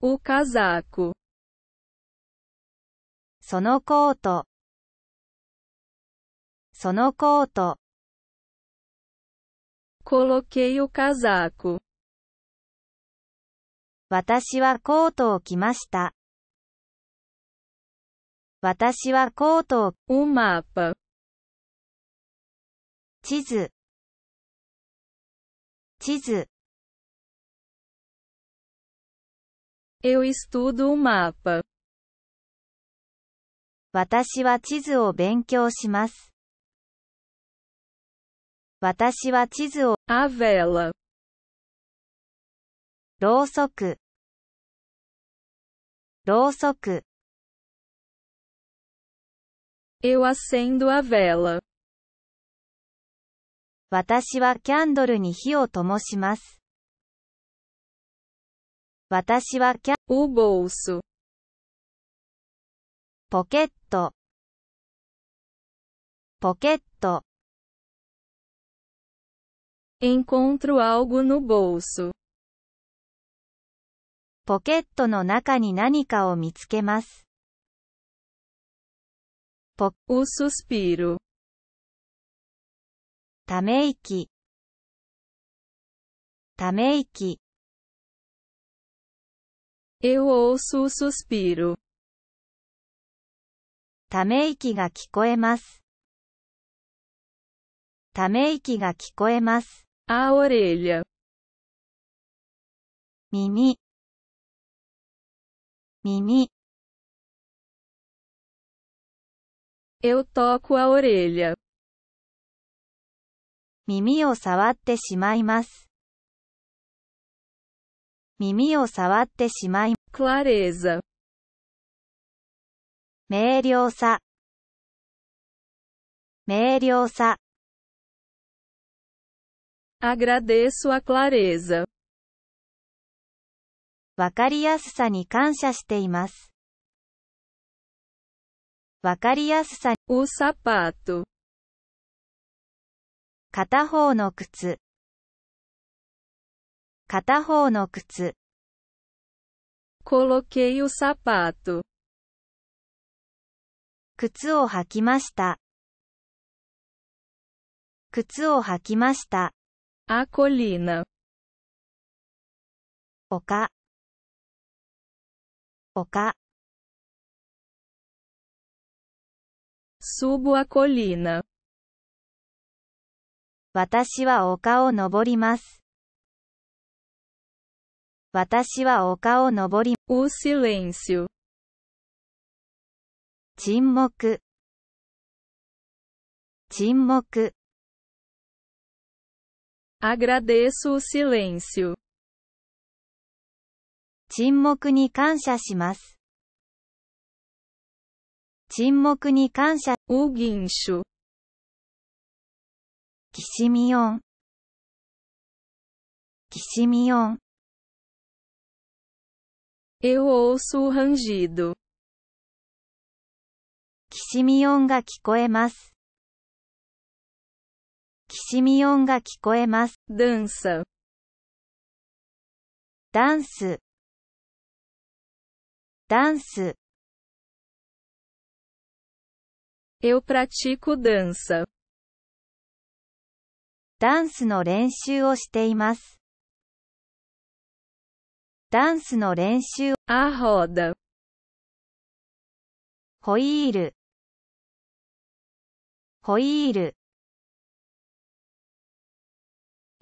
O casaco. そのコート。そのコート。Coloquei o casaco. 私はコートを着ました。私はコートを。O mapa. 地図。地図。Eu estudo o mapa. 私は地図を勉強します。私は地図を、A vela. ろうそく、ろうそく、Eu acendo a vela. 私はキャンドルに火を灯します。私はキャ、o b o l s ポケット、ポケット。encontro algo no bolso。ポケットの中に何かを見つけます。ポ、お suspiro。ため息、ため息。Eu ouço o suspiro. ため息が聞こえます。ため息が聞こえます。A orelha. 耳耳 Eu toco a orelha. 耳を触ってしまいます。耳を触ってしまい、clareza。明瞭さ、明瞭さ。agradeço a clareza。わかりやすさに感謝しています。わかりやすさ、お sapato。片方の靴。片方の靴。Coloquei o sapato. 靴を履きました。靴を履きました。A colina. 丘。丘。Subo a colina. 私は丘を登ります。私は丘を登り、お silêncio。沈黙、沈黙。agradeço o silêncio。沈黙に感謝します。沈黙に感謝。お銀酒。きしみよん。きしみよん。Eu ouço o rangido. きしみ音が聞こえます。きしみ音が聞こえます。ダン n ç ダンス。ダンス。Eu pratico dança. ダンスの練習をしています。ダンスの練習。A r o ホイール。ホイール。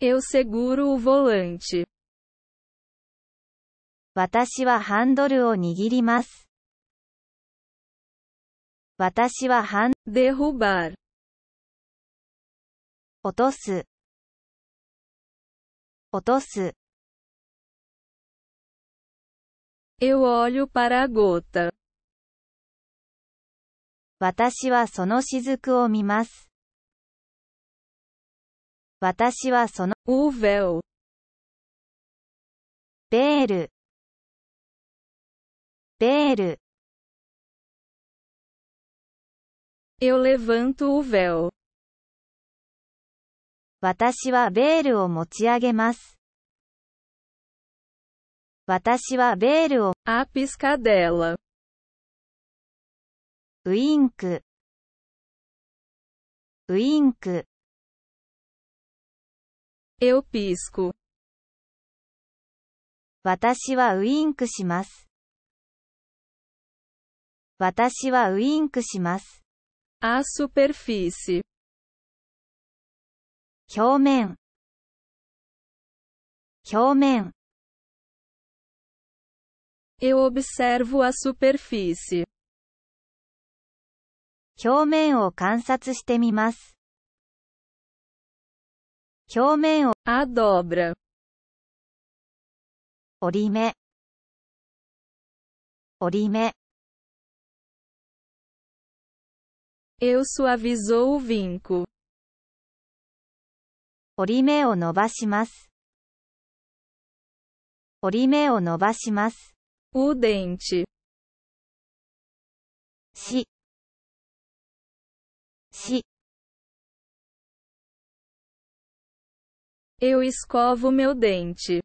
Eu seguro o volante. 私はハンドルを握ります。私はハン、d e r 落とす。落とす。e olho para gota. 私はその雫を見ます。私はその、お véu。ベール。ベール。e levanto o véu。私はベールを持ち上げます。私はベールを、a p i s c a ウインク、ウインク。私はウインクします。私はウインクします。a s u p e r 表面表面 e observo a superfície. 表面を観察してみます。表面を、あ、どぶら。折り目、折り目。e suavizou vinco. 折り目を伸ばします。折り目を伸ばします。O dente. Si. Si. Eu escovo meu dente.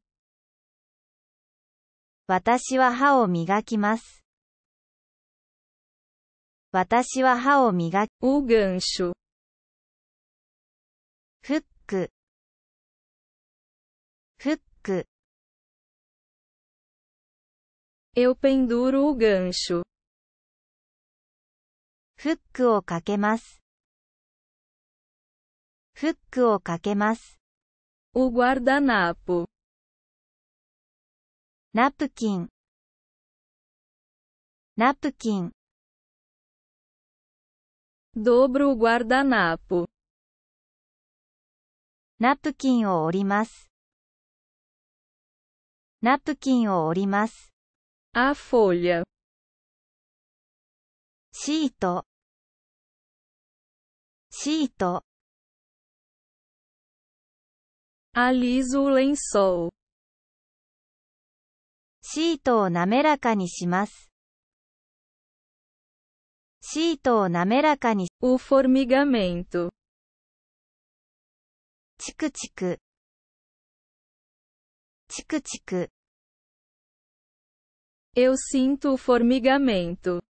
私は歯を磨きます。私は歯を磨き、o gancho。フック。フック。Eu penduro o gancho. Fukku o kakemasu. Fukku o kakemasu. O guardanapo. Napkin. Napkin. Dobro o guardanapo. Napkin o orimasu. Napkin o orimasu. A folha. Sheet. Sheet. Aliso o lençol. シートを滑らかにします。シートを滑らかに。お formigamento。チクチク。チクチク。Eu sinto o formigamento.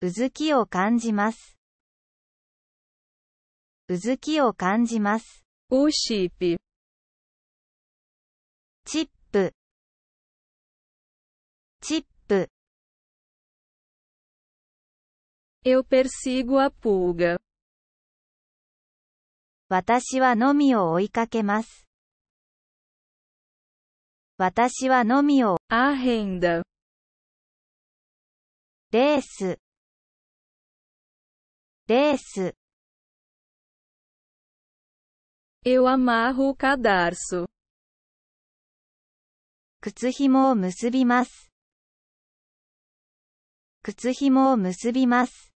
うずきを感じます。うずきを感じます。O chip. チップ。チップ。Eu persigo a pulga. 私はのみを追いかけます。私はのみをあへんだ。レースレース Eu amarro o cadarço. 靴紐を結びます。靴紐を結びます。